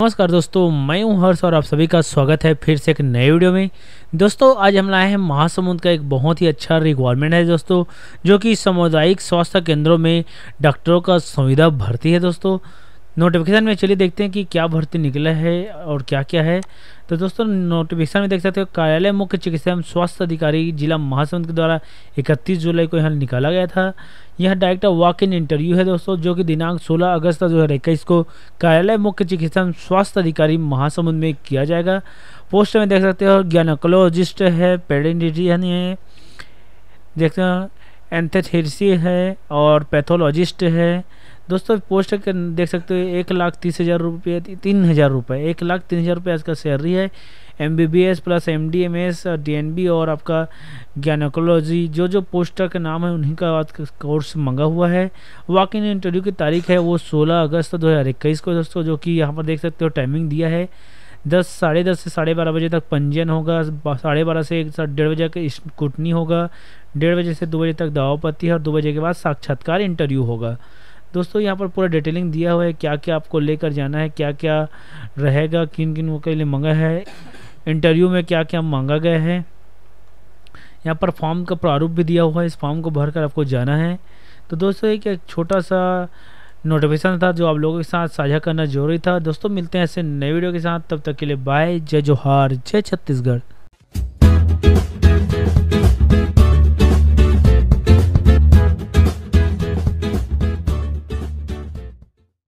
नमस्कार दोस्तों मैं हूं हर्ष और आप सभी का स्वागत है फिर से एक नए वीडियो में दोस्तों आज हम लाए हैं महासमुंद का एक बहुत ही अच्छा रिक्वायरमेंट है दोस्तों जो कि सामुदायिक स्वास्थ्य केंद्रों में डॉक्टरों का सुविधा भर्ती है दोस्तों नोटिफिकेशन में चलिए देखते हैं कि क्या भर्ती निकला है और क्या क्या है तो दोस्तों नोटिफिकेशन में देख सकते हो कार्यालय मुख्य चिकित्सा एवं स्वास्थ्य अधिकारी जिला महासमुंद के द्वारा 31 जुलाई को यहाँ निकाला गया था यह डायरेक्ट वॉक इन इंटरव्यू है दोस्तों जो कि दिनांक 16 अगस्त दो हज़ार इक्कीस को कार्यालय मुख्य चिकित्सा एवं स्वास्थ्य अधिकारी महासमुंद में किया जाएगा पोस्ट में देख सकते हो ज्ञानकोलॉजिस्ट है पेडेंटिटी है देखते हैं एंथेथेरसी है और पैथोलॉजिस्ट है दोस्तों पोस्ट के देख सकते हो एक लाख तीस हज़ार रुपये तीन हज़ार रुपये एक लाख तीन हज़ार रुपये इसका सैलरी है M B B S plus M D M S D N B और आपका ज्ञानोकोलॉजी जो जो पोस्टर का नाम है उन्हीं का कोर्स मंगा हुआ है वॉक इन इंटरव्यू की तारीख है वो सोलह अगस्त दो हज़ार इक्कीस को दोस्तों जो कि यहाँ पर देख सकते हो टाइमिंग दिया है दस साढ़े दस से साढ़े बारह बजे तक पंजीयन होगा साढ़े बारह से डेढ़ बजे तक स्कूटनी होगा डेढ़ बजे से दो बजे तक दावापत्ति है और दो बजे के बाद साक्षात्कार इंटरव्यू होगा दोस्तों यहाँ पर पूरा डिटेलिंग दिया हुआ है क्या क्या आपको लेकर जाना है क्या क्या रहेगा किन किन के लिए मंगा है इंटरव्यू में क्या क्या मांगा गया है यहाँ पर फॉर्म का प्रारूप भी दिया हुआ है इस फॉर्म को भरकर आपको जाना है तो दोस्तों एक छोटा सा नोटिफिकेशन था जो आप लोगों के साथ साझा करना जरूरी था दोस्तों मिलते हैं ऐसे नए वीडियो के साथ तब तक के लिए बाय जय जोहार जय छत्तीसगढ़